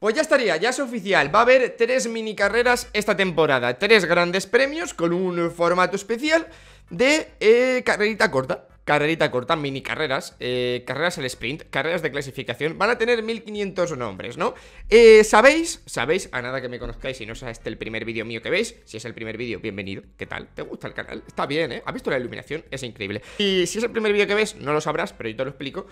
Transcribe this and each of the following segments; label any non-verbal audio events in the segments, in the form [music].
Pues ya estaría, ya es oficial. Va a haber tres mini carreras esta temporada. Tres grandes premios con un formato especial de eh, carrerita corta. Carrerita corta, mini eh, carreras, carreras al sprint, carreras de clasificación. Van a tener 1500 nombres, ¿no? Eh, ¿Sabéis? ¿Sabéis? A nada que me conozcáis, y no es este el primer vídeo mío que veis. Si es el primer vídeo, bienvenido. ¿Qué tal? ¿Te gusta el canal? Está bien, ¿eh? ¿Has visto la iluminación? Es increíble. Y si es el primer vídeo que ves, no lo sabrás, pero yo te lo explico.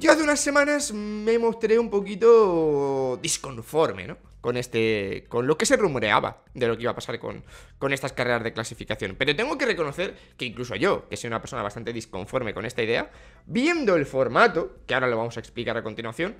Yo hace unas semanas me mostré un poquito disconforme, ¿no? Con este. con lo que se rumoreaba de lo que iba a pasar con, con estas carreras de clasificación. Pero tengo que reconocer que incluso yo, que soy una persona bastante disconforme con esta idea, viendo el formato, que ahora lo vamos a explicar a continuación,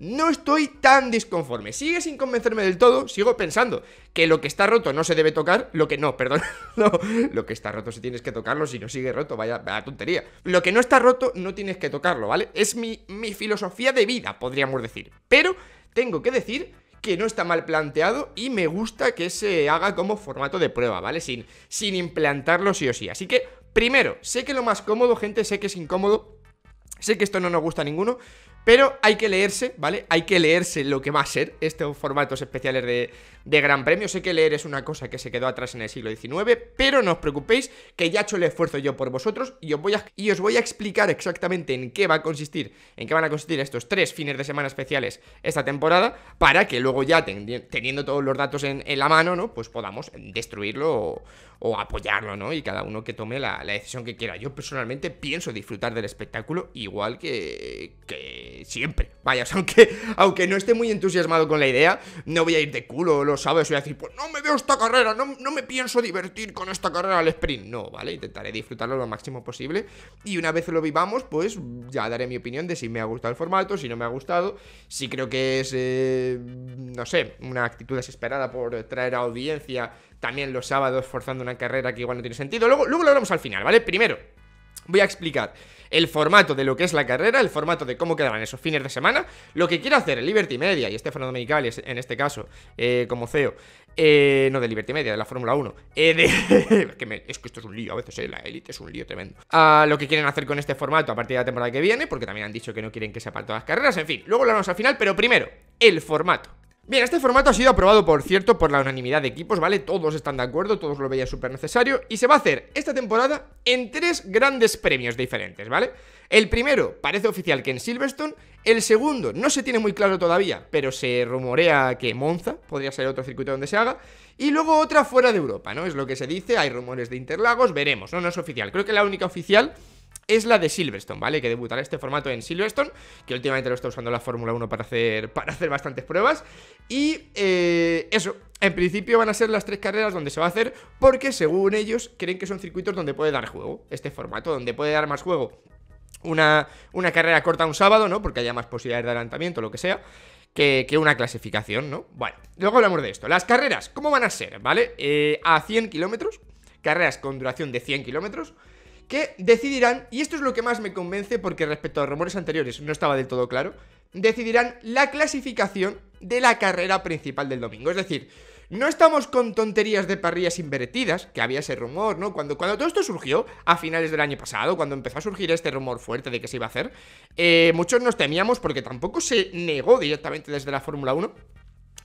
no estoy tan disconforme. Sigue sin convencerme del todo, sigo pensando que lo que está roto no se debe tocar, lo que no, [laughs] perdón, no, lo que está roto si tienes que tocarlo, si no sigue roto, vaya, tontería. Lo que no está roto no tienes que tocarlo, ¿vale? Es mi, filosofía de vida, podríamos decir. Pero tengo que decir que no está mal planteado y me gusta que se haga como formato de prueba, ¿vale? Sin, sin implantarlo sí o sí. Así que, primero, sé que lo más cómodo, gente, sé que es incómodo, sé que esto no nos gusta a ninguno, pero hay que leerse, ¿vale? Hay que leerse lo que va a ser estos formatos especiales de, Gran Premio. Sé que leer es una cosa que se quedó atrás en el siglo XIX, pero no os preocupéis, que ya he hecho el esfuerzo yo por vosotros y os, voy a, explicar exactamente en qué va a consistir, en qué van a consistir estos tres fines de semana especiales esta temporada, para que luego ya teniendo todos los datos en, en, la mano, ¿no? Pues podamos destruirlo o, o apoyarlo, ¿no? Y cada uno que tome la, decisión que quiera. Yo personalmente pienso disfrutar del espectáculo igual que, que siempre. Vaya, [laughs] aunque, aunque no esté muy entusiasmado con la idea, no voy a ir de culo lo sabes, voy a decir, pues no me veo esta carrera, no, no me pienso divertir con esta carrera al sprint. No, ¿vale? Intentaré disfrutarlo lo máximo posible y una vez lo vivamos, pues ya daré mi opinión de si me ha gustado el formato, si no me ha gustado, si creo que es, eh, no sé, una actitud desesperada por traer a audiencia también los sábados forzando una carrera que igual no tiene sentido. Luego, luego lo hablamos al final, ¿vale? Primero, voy a explicar el formato de lo que es la carrera, el formato de cómo quedarán esos fines de semana, lo que quiere hacer Liberty Media y Estefano Domenicali, en este caso, eh, como CEO, eh, no de Liberty Media, de la Fórmula 1, eh, [laughs] es que esto es un lío, a veces la élite es un lío tremendo, a ah, lo que quieren hacer con este formato a partir de la temporada que viene, porque también han dicho que no quieren que se todas las carreras, en fin, luego lo hablamos al final, pero primero, el formato. Bien, este formato ha sido aprobado, por cierto, por la unanimidad de equipos, ¿vale? Todos están de acuerdo, todos lo veían súper necesario y se va a hacer esta temporada en tres grandes premios diferentes, ¿vale? El primero parece oficial que en Silverstone, el segundo no se tiene muy claro todavía, pero se rumorea que Monza podría ser otro circuito donde se haga, y luego otra fuera de Europa, ¿no? Es lo que se dice, hay rumores de Interlagos, veremos, no, no es oficial, creo que la única oficial es la de Silverstone, ¿vale? Que debutará este formato en Silverstone, que últimamente lo está usando la Fórmula 1 para hacer, para hacer bastantes pruebas. Y eh, eso, en principio van a ser las tres carreras donde se va a hacer, porque según ellos creen que son circuitos donde puede dar juego, este formato, donde puede dar más juego una, una carrera corta un sábado, ¿no? Porque haya más posibilidades de adelantamiento, lo que sea. Que, que, una clasificación, ¿no? Bueno, luego hablamos de esto. Las carreras, ¿cómo van a ser? ¿Vale? Eh, a 100 kilómetros, carreras con duración de 100 kilómetros, que decidirán, y esto es lo que más me convence porque respecto a rumores anteriores no estaba del todo claro, decidirán la clasificación de la carrera principal del domingo. Es decir, no estamos con tonterías de parrillas invertidas, que había ese rumor, ¿no? Cuando, cuando todo esto surgió, a finales del año pasado, cuando empezó a surgir este rumor fuerte de que se iba a hacer, eh, muchos nos temíamos porque tampoco se negó directamente desde la Fórmula 1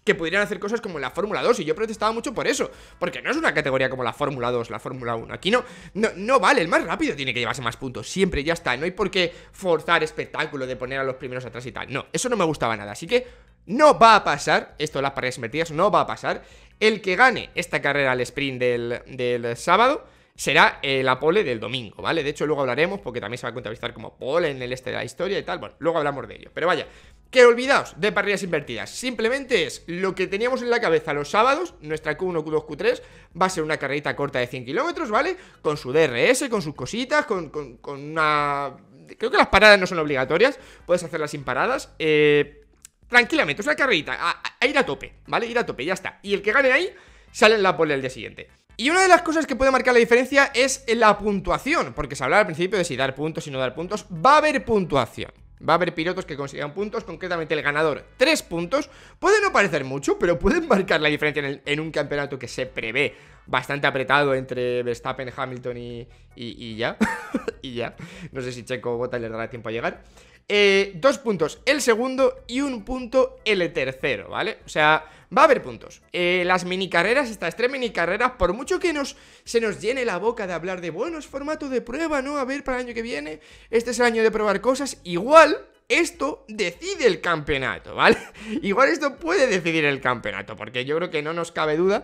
que pudieran hacer cosas como la Fórmula 2 y yo protestaba mucho por eso, porque no es una categoría como la Fórmula 2, la Fórmula 1, aquí no, no, no vale, el más rápido tiene que llevarse más puntos, siempre, ya está, no hay por qué forzar espectáculo de poner a los primeros atrás y tal, no, eso no me gustaba nada, así que no va a pasar, esto las parrillas invertidas no va a pasar. El que gane esta carrera al sprint del, sábado será la pole del domingo, ¿vale? De hecho, luego hablaremos porque también se va a contabilizar como pole en el este de la historia y tal. Bueno, luego hablamos de ello. Pero vaya, que olvidaos de parrillas invertidas. Simplemente es lo que teníamos en la cabeza los sábados, nuestra Q1, Q2, Q3, va a ser una carrerita corta de 100 kilómetros, ¿vale? Con su DRS, con sus cositas, con, con, con, una... Creo que las paradas no son obligatorias, puedes hacerlas sin paradas. Eh, Tranquilamente, es una carrerita, a, ir a tope, ¿vale? Ir a tope, ya está. Y el que gane ahí, sale en la pole el día siguiente. Y una de las cosas que puede marcar la diferencia es la puntuación, porque se hablaba al principio de si dar puntos y no dar puntos, va a haber puntuación. Va a haber pilotos que consigan puntos, concretamente el ganador, tres puntos. Puede no parecer mucho, pero pueden marcar la diferencia en, un campeonato que se prevé bastante apretado entre Verstappen, Hamilton y, ya. [laughs] y ya. No sé si Checo o Bota les dará tiempo a llegar. Eh, dos puntos el segundo y un punto el tercero, ¿vale? O sea, va a haber puntos. Eh, las mini carreras, estas tres mini carreras, por mucho que nos, se nos llene la boca de hablar de, bueno, es formato de prueba, ¿no? A ver, para el año que viene, este es el año de probar cosas, igual... Esto decide el campeonato, ¿vale? [laughs] igual esto puede decidir el campeonato, porque yo creo que no nos cabe duda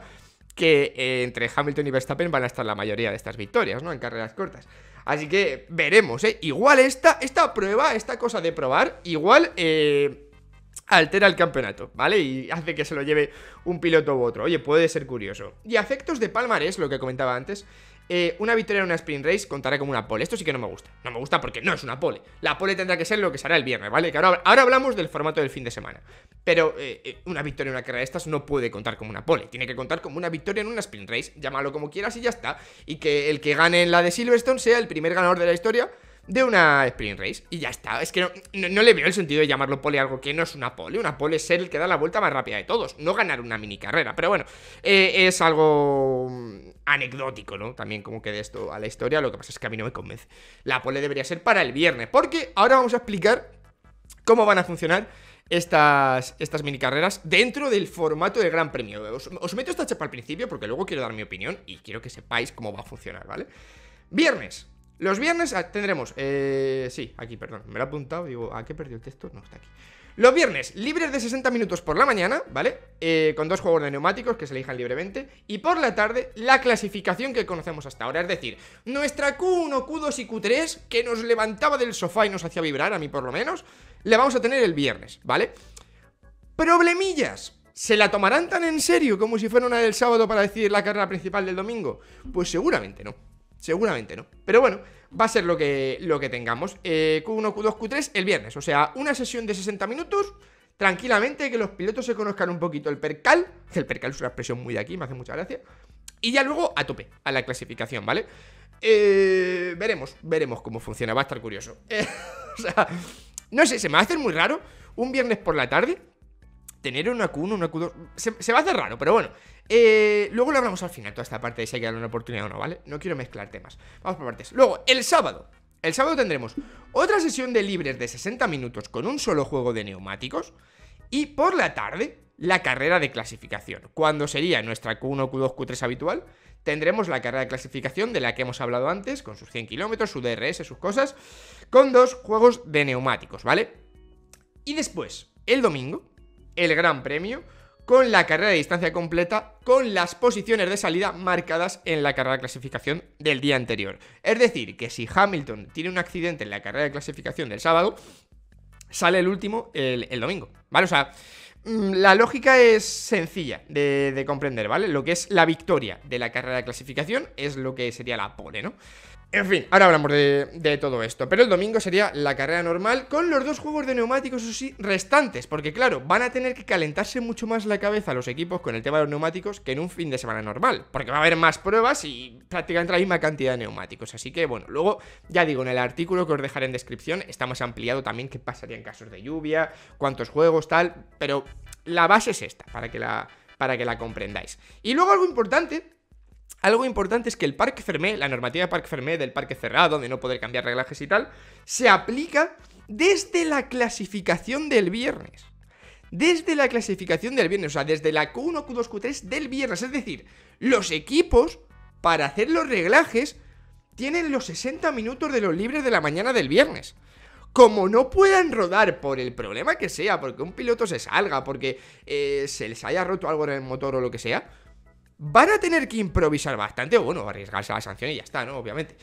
que eh, entre Hamilton y Verstappen van a estar la mayoría de estas victorias, ¿no? En carreras cortas. Así que veremos, ¿eh? Igual esta, esta prueba, esta cosa de probar, igual... Eh, altera el campeonato, ¿vale? Y hace que se lo lleve un piloto u otro. Oye, puede ser curioso. Y afectos de palmarés, lo que comentaba antes, eh, una victoria en una sprint race contará como una pole. Esto sí que no me gusta. No me gusta porque no es una pole. La pole tendrá que ser lo que será el viernes, ¿vale? Que ahora, hablamos del formato del fin de semana. Pero eh, eh, una victoria en una carrera de estas no puede contar como una pole. Tiene que contar como una victoria en una sprint race. Llámalo como quieras y ya está. Y que el que gane en la de Silverstone sea el primer ganador de la historia de una sprint race. Y ya está. Es que no, le veo el sentido de llamarlo pole algo que no es una pole. Una pole es ser el que da la vuelta más rápida de todos, no ganar una mini carrera. Pero bueno, eh, es algo mm, anecdótico, ¿no? También como que de esto a la historia. Lo que pasa es que a mí no me convence. La pole debería ser para el viernes. Porque ahora vamos a explicar cómo van a funcionar estas, estas mini carreras dentro del formato del Gran Premio. Os, os, meto esta chapa al principio porque luego quiero dar mi opinión y quiero que sepáis cómo va a funcionar, ¿vale? Viernes, los viernes ah, tendremos. Eh, sí, aquí, perdón. Me lo he apuntado. Digo, ¿a ah, qué perdió el texto? No, está aquí. Los viernes, libres de 60 minutos por la mañana, ¿vale? Eh, con dos juegos de neumáticos que se elijan libremente. Y por la tarde, la clasificación que conocemos hasta ahora. Es decir, nuestra Q1, Q2 y Q3, que nos levantaba del sofá y nos hacía vibrar, a mí por lo menos, la vamos a tener el viernes, ¿vale? Problemillas. ¿Se la tomarán tan en serio como si fuera una del sábado para decidir la carrera principal del domingo? Pues seguramente no. Seguramente no. Pero bueno, va a ser lo que, lo que tengamos. Q1, Q2, Q3 el viernes. O sea, una sesión de 60 minutos. Tranquilamente, que los pilotos se conozcan un poquito el percal. el percal es una expresión muy de aquí, me hace mucha gracia. Y ya luego a tope, a la clasificación, ¿vale? Eh, veremos, veremos cómo funciona, va a estar curioso. [laughs] o sea, no sé, se me va a hacer muy raro un viernes por la tarde tener una Q1, una Q2. Se, va a hacer raro, pero bueno. Eh, luego lo hablamos al final, toda esta parte de si hay que darle una oportunidad o no, ¿vale? No quiero mezclar temas. Vamos por partes. Luego, el sábado. El sábado tendremos otra sesión de libres de 60 minutos con un solo juego de neumáticos. Y por la tarde, la carrera de clasificación. Cuando sería nuestra Q1, Q2, Q3 habitual, tendremos la carrera de clasificación de la que hemos hablado antes, con sus 100 kilómetros, su DRS, sus cosas, con dos juegos de neumáticos, ¿vale? Y después, el domingo, el Gran Premio, con la carrera de distancia completa, con las posiciones de salida marcadas en la carrera de clasificación del día anterior. Es decir, que si Hamilton tiene un accidente en la carrera de clasificación del sábado, sale el último el, domingo, ¿vale? O sea, mm, la lógica es sencilla de, de comprender, ¿vale? Lo que es la victoria de la carrera de clasificación es lo que sería la pole, ¿no? En fin, ahora hablamos de, todo esto. Pero el domingo sería la carrera normal con los dos juegos de neumáticos, sí, restantes. Porque claro, van a tener que calentarse mucho más la cabeza los equipos con el tema de los neumáticos que en un fin de semana normal. Porque va a haber más pruebas y prácticamente la misma cantidad de neumáticos. Así que bueno, luego, ya digo, en el artículo que os dejaré en descripción está más ampliado también qué pasaría en casos de lluvia, cuántos juegos, tal. Pero la base es esta, para que la, para que la comprendáis. Y luego algo importante algo importante es que el Parque Fermé, la normativa de Parque Fermé del parque cerrado, de no poder cambiar reglajes y tal, se aplica desde la clasificación del viernes. Desde la clasificación del viernes, o sea, desde la Q1, Q2, Q3 del viernes. Es decir, los equipos, para hacer los reglajes, tienen los 60 minutos de los libres de la mañana del viernes. Como no puedan rodar por el problema que sea, porque un piloto se salga, porque eh, se les haya roto algo en el motor o lo que sea, van a tener que improvisar bastante, o bueno, arriesgarse a la sanción y ya está, ¿no? Obviamente.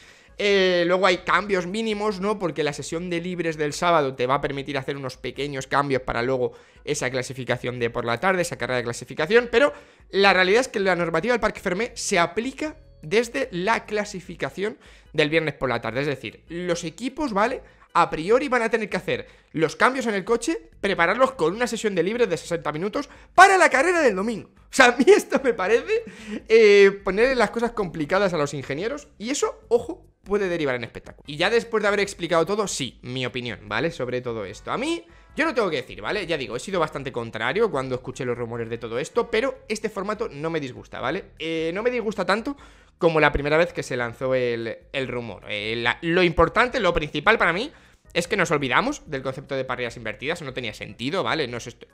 Eh, luego hay cambios mínimos, ¿no? Porque la sesión de libres del sábado te va a permitir hacer unos pequeños cambios para luego esa clasificación de por la tarde, esa carrera de clasificación, pero la realidad es que la normativa del Parque Fermé se aplica desde la clasificación del viernes por la tarde, es decir, los equipos, ¿vale? a priori van a tener que hacer los cambios en el coche, prepararlos con una sesión de libre de 60 minutos para la carrera del domingo. O sea, a mí esto me parece eh, ponerle las cosas complicadas a los ingenieros y eso, ojo, puede derivar en espectáculo. Y ya después de haber explicado todo, sí, mi opinión, ¿vale? Sobre todo esto. A mí yo no tengo que decir, ¿vale? Ya digo, he sido bastante contrario cuando escuché los rumores de todo esto, pero este formato no me disgusta, ¿vale? Eh, no me disgusta tanto como la primera vez que se lanzó el, el rumor. Eh, lo importante, lo principal para mí es que nos olvidamos del concepto de parrillas invertidas, no tenía sentido, ¿vale?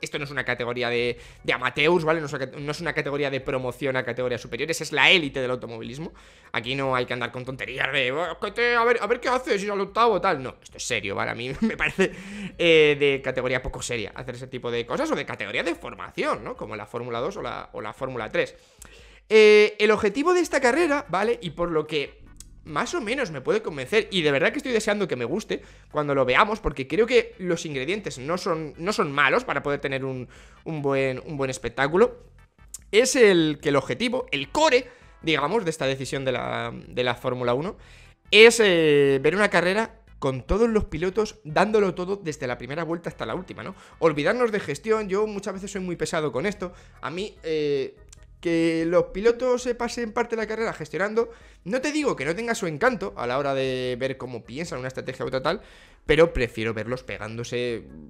esto, no es una categoría de, de amateurs, ¿vale? No es, una, categoría de promoción a categorías superiores, es la élite del automovilismo. Aquí no hay que andar con tonterías de, oh, a ver, a ver qué haces, y al octavo, tal. No, esto es serio, ¿vale? A mí [laughs] me parece eh, de categoría poco seria hacer ese tipo de cosas o de categoría de formación, ¿no? Como la Fórmula 2 o la, Fórmula 3. Eh, el objetivo de esta carrera, ¿vale? Y por lo que más o menos me puede convencer. Y de verdad que estoy deseando que me guste cuando lo veamos, porque creo que los ingredientes no son, no son malos para poder tener un, buen, un buen espectáculo. Es el que el objetivo, el core, digamos, de esta decisión de la, Fórmula 1, es eh, ver una carrera con todos los pilotos dándolo todo desde la primera vuelta hasta la última, ¿no? Olvidarnos de gestión, yo muchas veces soy muy pesado con esto, a mí eh, que los pilotos se pasen parte de la carrera gestionando, no te digo que no tenga su encanto a la hora de ver cómo piensan una estrategia u otra tal, pero prefiero verlos pegándose mm,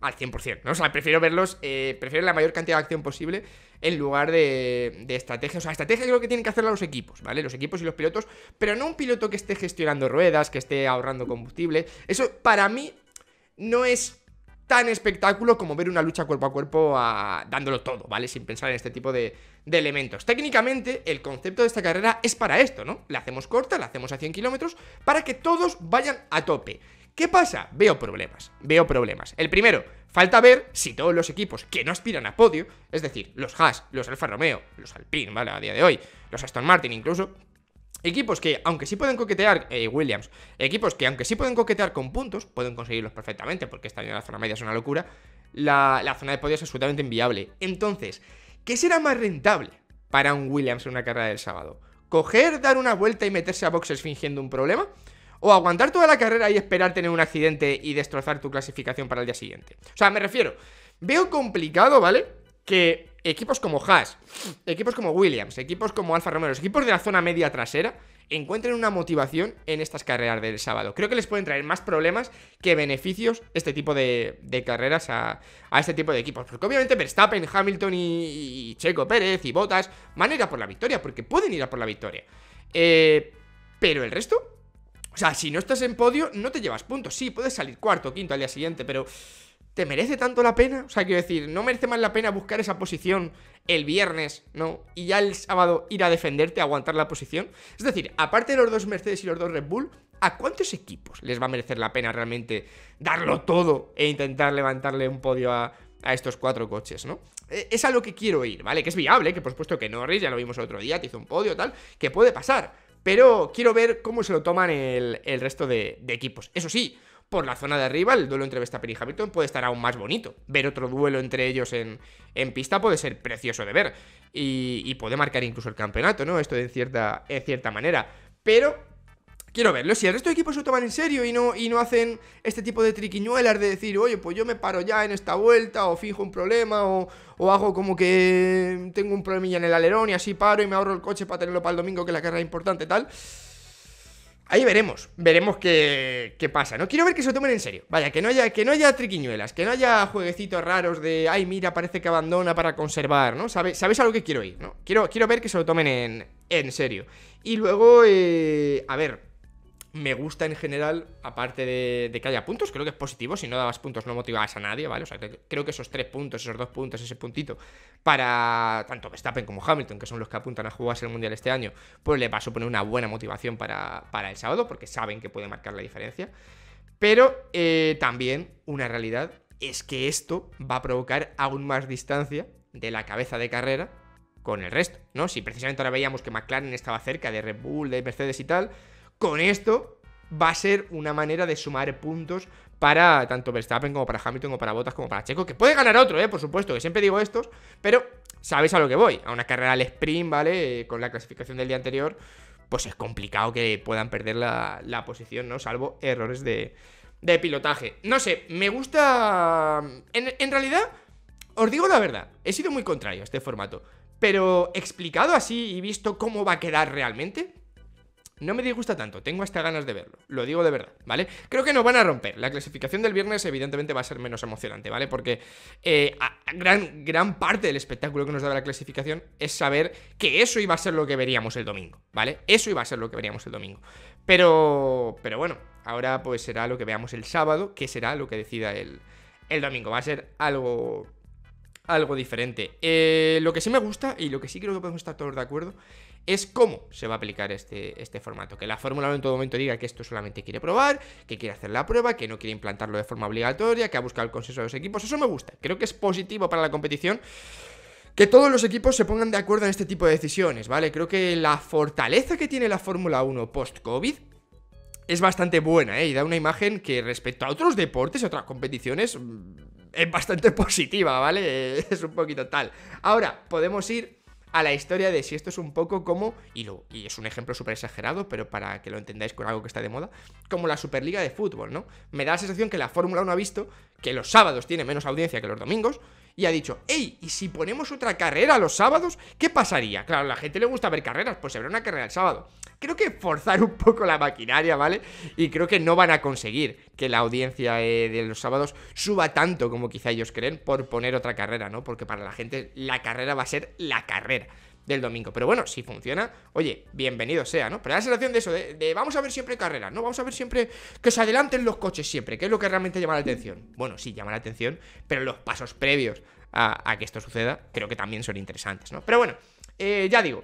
al 100%, ¿no? O sea, prefiero verlos, eh, prefiero la mayor cantidad de acción posible en lugar de, de estrategia. O sea, estrategia creo que tienen que hacerla los equipos, ¿vale? Los equipos y los pilotos, pero no un piloto que esté gestionando ruedas, que esté ahorrando combustible. Eso para mí no es tan espectáculo como ver una lucha cuerpo a cuerpo ah, dándolo todo, ¿vale? Sin pensar en este tipo de, de elementos. Técnicamente, el concepto de esta carrera es para esto, ¿no? La hacemos corta, la hacemos a 100 kilómetros, para que todos vayan a tope. ¿Qué pasa? Veo problemas, veo problemas. El primero, falta ver si todos los equipos que no aspiran a podio, es decir, los Haas, los Alfa Romeo, los Alpine, ¿vale? A día de hoy, los Aston Martin incluso, Equipos que, aunque sí pueden coquetear, eh, Williams, equipos que, aunque sí pueden coquetear con puntos, pueden conseguirlos perfectamente, porque esta en la zona media es una locura, la, zona de podios es absolutamente inviable. Entonces, ¿qué será más rentable para un Williams en una carrera del sábado? ¿Coger, dar una vuelta y meterse a boxes fingiendo un problema? ¿O aguantar toda la carrera y esperar tener un accidente y destrozar tu clasificación para el día siguiente? O sea, me refiero, veo complicado, ¿vale? Que equipos como Haas, equipos como Williams, equipos como Alfa Romeo, equipos de la zona media trasera encuentren una motivación en estas carreras del sábado. Creo que les pueden traer más problemas que beneficios este tipo de, carreras a, este tipo de equipos. Porque obviamente Verstappen, Hamilton y, Checo Pérez y Botas van a ir a por la victoria, porque pueden ir a por la victoria. Eh, pero el resto, o sea, si no estás en podio, no te llevas puntos. Sí, puedes salir cuarto, quinto al día siguiente, pero ¿Te merece tanto la pena? O sea, quiero decir, ¿no merece más la pena buscar esa posición el viernes, ¿no? Y ya el sábado ir a defenderte, aguantar la posición. Es decir, aparte de los dos Mercedes y los dos Red Bull, ¿a cuántos equipos les va a merecer la pena realmente darlo todo e intentar levantarle un podio a, estos cuatro coches, ¿no? E, es a lo que quiero ir, ¿vale? Que es viable, que por supuesto que Norris, ya lo vimos el otro día, te hizo un podio, tal, que puede pasar. Pero quiero ver cómo se lo toman el, resto de equipos. Eso sí, por la zona de arriba, el duelo entre Verstappen y Hamilton puede estar aún más bonito. Ver otro duelo entre ellos en, pista puede ser precioso de ver. Y, puede marcar incluso el campeonato, ¿no? Esto de cierta, en cierta manera. Pero quiero verlo. Si el resto de equipos se lo toman en serio y no, y no hacen este tipo de triquiñuelas de decir, oye, pues yo me paro ya en esta vuelta, o fijo un problema, o, o hago como que tengo un problemilla en el alerón y así paro y me ahorro el coche para tenerlo para el domingo, que es la carrera importante, tal Ahí veremos, veremos qué, qué, pasa, ¿no? Quiero ver que se lo tomen en serio. Vaya, que no haya, que no haya triquiñuelas, que no haya jueguecitos raros de ay, mira, parece que abandona para conservar, ¿no? Sabes sabes a que quiero ir? ¿no? Quiero, quiero ver que se lo tomen en, en serio. Y luego, eh, a ver, me gusta en general, aparte de, que haya puntos, creo que es positivo, si no dabas puntos no motivabas a nadie, ¿vale? O sea, creo que esos tres puntos, esos dos puntos, ese puntito, para tanto Verstappen como Hamilton, que son los que apuntan a jugarse el Mundial este año, pues le va a suponer una buena motivación para, el sábado, porque saben que puede marcar la diferencia. Pero eh, también una realidad es que esto va a provocar aún más distancia de la cabeza de carrera con el resto, ¿no? Si precisamente ahora veíamos que McLaren estaba cerca de Red Bull, de Mercedes y tal, con esto va a ser una manera de sumar puntos para tanto Verstappen como para Hamilton o para Bottas como para Checo, que puede ganar otro, eh, por supuesto, que siempre digo estos, pero sabéis a lo que voy, a una carrera al sprint, ¿vale? Eh, con la clasificación del día anterior, pues es complicado que puedan perder la, posición, ¿no? Salvo errores de, pilotaje. No sé, me gusta... En, en realidad, os digo la verdad, he sido muy contrario a este formato, pero explicado así y visto cómo va a quedar realmente, no me disgusta tanto, tengo hasta ganas de verlo, lo digo de verdad, ¿vale? Creo que nos van a romper. La clasificación del viernes evidentemente va a ser menos emocionante, ¿vale? Porque eh, gran, gran parte del espectáculo que nos da la clasificación es saber que eso iba a ser lo que veríamos el domingo, ¿vale? Eso iba a ser lo que veríamos el domingo. Pero, pero bueno, ahora pues será lo que veamos el sábado, que será lo que decida el, el domingo. Va a ser algo algo diferente. Eh, lo que sí me gusta y lo que sí creo que podemos estar todos de acuerdo es cómo se va a aplicar este, este formato. Que la Fórmula 1 en todo momento diga que esto solamente quiere probar, que quiere hacer la prueba, que no quiere implantarlo de forma obligatoria, que ha buscado el consenso de los equipos. Eso me gusta. Creo que es positivo para la competición que todos los equipos se pongan de acuerdo en este tipo de decisiones, ¿vale? Creo que la fortaleza que tiene la Fórmula 1 post-COVID es bastante buena, ¿eh? Y da una imagen que respecto a otros deportes, otras competiciones, mm, es bastante [laughs] positiva, ¿vale? Es un poquito tal. Ahora, podemos ir a la historia de si esto es un poco como, y, lo, y es un ejemplo súper exagerado, pero para que lo entendáis con algo que está de moda, como la Superliga de Fútbol, ¿no? Me da la sensación que la Fórmula 1 ha visto que los sábados tiene menos audiencia que los domingos, y ha dicho, hey, ¿y si ponemos otra carrera los sábados? ¿Qué pasaría? Claro, a la gente le gusta ver carreras, pues habrá una carrera el sábado. Creo que forzar un poco la maquinaria, ¿vale? Y creo que no van a conseguir que la audiencia eh, de los sábados suba tanto como quizá ellos creen por poner otra carrera, ¿no? Porque para la gente la carrera va a ser la carrera del domingo. Pero bueno, si funciona, oye, bienvenido sea, ¿no? Pero la sensación de eso, de, vamos a ver siempre carreras, ¿no? Vamos a ver siempre que se adelanten los coches siempre, que es lo que realmente llama la atención. Bueno, sí, llama la atención, pero los pasos previos a, que esto suceda creo que también son interesantes, ¿no? Pero bueno, eh, ya digo,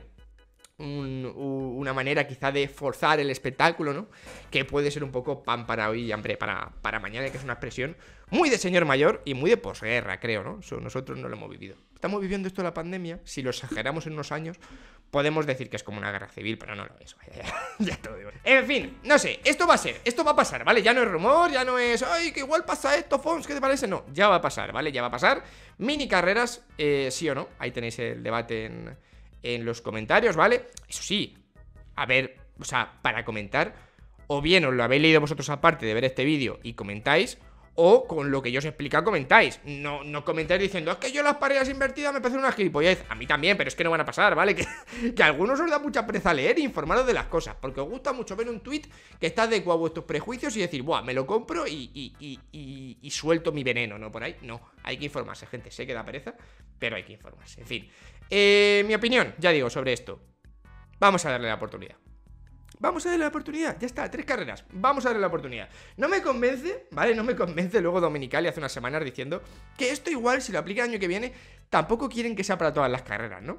una manera quizá de forzar el espectáculo, ¿no? Que puede ser un poco pan para hoy y hambre para, mañana, que es una expresión muy de señor mayor y muy de posguerra, creo, ¿no? Eso nosotros no lo hemos vivido. Estamos viviendo esto la pandemia, si lo exageramos en unos años, podemos decir que es como una guerra civil, pero no lo es. [laughs] En fin, no sé, esto va a ser, esto va a pasar, ¿vale? Ya no es rumor, ya no es, ay, que igual pasa esto, Fons, ¿qué te parece? No, ya va a pasar, ¿vale? Ya va a pasar. Mini carreras, eh, sí o no, ahí tenéis el debate en en los comentarios, ¿vale? Eso sí, a ver, o sea, para comentar, o bien os lo habéis leído vosotros aparte de ver este vídeo y comentáis, o con lo que yo os he comentáis. No, no comentáis diciendo, es que yo las parejas invertidas me parecen una gilipollez. A mí también, pero es que no van a pasar, ¿vale? [laughs] Que, que a algunos os da mucha pereza leer e informaros de las cosas, porque os gusta mucho ver un tweet que está adecuado a vuestros prejuicios y decir, buah, me lo compro y, y, y, y, suelto mi veneno, ¿no? Por ahí, no. Hay que informarse, gente. Sé que da pereza, pero hay que informarse. En fin, eh, mi opinión, ya digo, sobre esto. Vamos a darle la oportunidad. Vamos a darle la oportunidad, ya está, tres carreras, vamos a darle la oportunidad. No me convence, ¿vale? No me convence luego Dominicali hace unas semanas diciendo que esto igual, si lo aplica el año que viene, tampoco quieren que sea para todas las carreras, ¿no?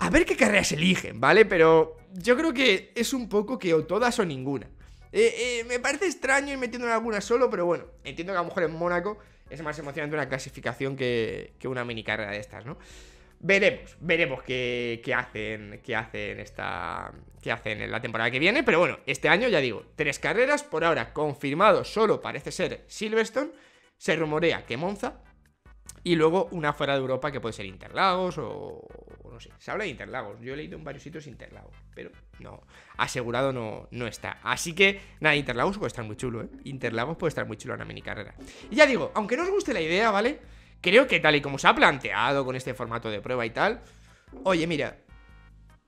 A ver qué carreras eligen, ¿vale? Pero yo creo que es un poco que o todas o ninguna. Eh, eh, me parece extraño ir metiendo en alguna solo, pero bueno, entiendo que a lo mejor en Mónaco es más emocionante una clasificación que, que una mini carrera de estas, ¿no? Veremos, veremos qué, hacen, qué hacen esta, qué hacen en la temporada que viene, pero bueno, este año ya digo, tres carreras por ahora confirmado, solo parece ser Silverstone, se rumorea que Monza y luego una fuera de Europa que puede ser Interlagos o no sé, se habla de Interlagos, yo he leído en varios sitios Interlagos, pero no, asegurado no, no está. Así que nada, Interlagos puede estar muy chulo, ¿eh? Interlagos puede estar muy chulo en la mini carrera. Y ya digo, aunque no os guste la idea, ¿vale? Creo que tal y como se ha planteado con este formato de prueba y tal, oye, mira,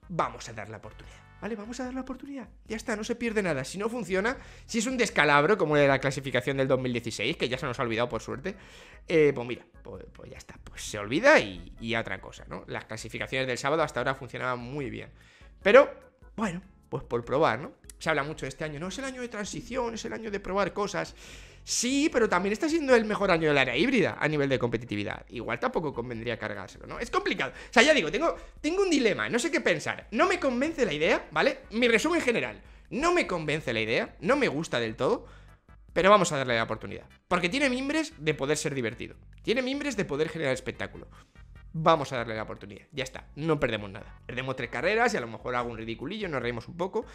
vamos a dar la oportunidad. Vale, vamos a dar la oportunidad. Ya está, no se pierde nada. Si no funciona, si es un descalabro como de la clasificación del 2016, que ya se nos ha olvidado por suerte, eh, pues mira, pues, pues, ya está, pues se olvida y, y otra cosa, ¿no? Las clasificaciones del sábado hasta ahora funcionaban muy bien. Pero, bueno, pues por probar, ¿no? Se habla mucho de este año, no es el año de transición, es el año de probar cosas. Sí, pero también está siendo el mejor año del área híbrida a nivel de competitividad. Igual tampoco convendría cargárselo, ¿no? Es complicado. O sea, ya digo, tengo, tengo un dilema, no sé qué pensar. No me convence la idea, ¿vale? Mi resumen general. No me convence la idea, no me gusta del todo, pero vamos a darle la oportunidad. Porque tiene mimbres de poder ser divertido. Tiene mimbres de poder generar espectáculo. Vamos a darle la oportunidad. Ya está, no perdemos nada. Perdemos tres carreras y a lo mejor hago un ridiculillo, nos reímos un poco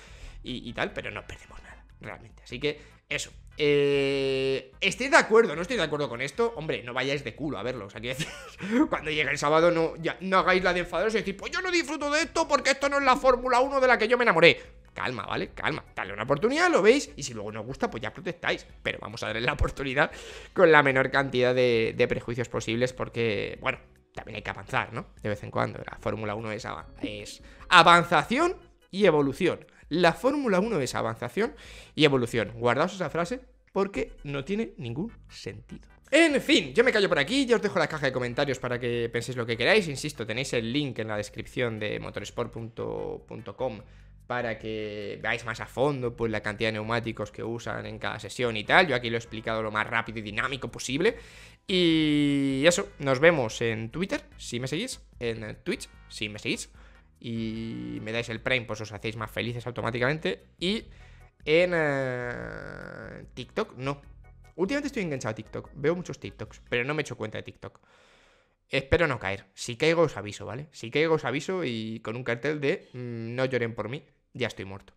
y tal, pero no perdemos nada, realmente. Así que eso, eh, Estoy de acuerdo? ¿No estoy de acuerdo con esto? Hombre, no vayáis de culo a verlo. O sea, que [laughs] cuando llegue el sábado no, no hagáis la de enfadados y decir, pues yo no disfruto de esto porque esto no es la Fórmula 1 de la que yo me enamoré. Calma, ¿vale? Calma. Dale una oportunidad, lo veis. Y si luego no os gusta, pues ya protestáis. Pero vamos a darle la oportunidad con la menor cantidad de, prejuicios posibles porque, bueno, también hay que avanzar, ¿no? De vez en cuando. La Fórmula 1 es, es avanzación y evolución. La Fórmula 1 es avanzación y evolución. Guardaos esa frase porque no tiene ningún sentido. En fin, yo me callo por aquí, ya os dejo la caja de comentarios para que penséis lo que queráis. Insisto, tenéis el link en la descripción de motoresport.com para que veáis más a fondo pues, la cantidad de neumáticos que usan en cada sesión y tal. Yo aquí lo he explicado lo más rápido y dinámico posible. Y eso, nos vemos en Twitter, si me seguís, en Twitch, si me seguís y me dais el Prime, pues os hacéis más felices automáticamente. Y en eh, TikTok, no. Últimamente estoy enganchado a TikTok. Veo muchos TikToks, pero no me he hecho cuenta de TikTok. Espero no caer. Si caigo os aviso, ¿vale? Si caigo os aviso y con un cartel de mm, no lloren por mí, ya estoy muerto.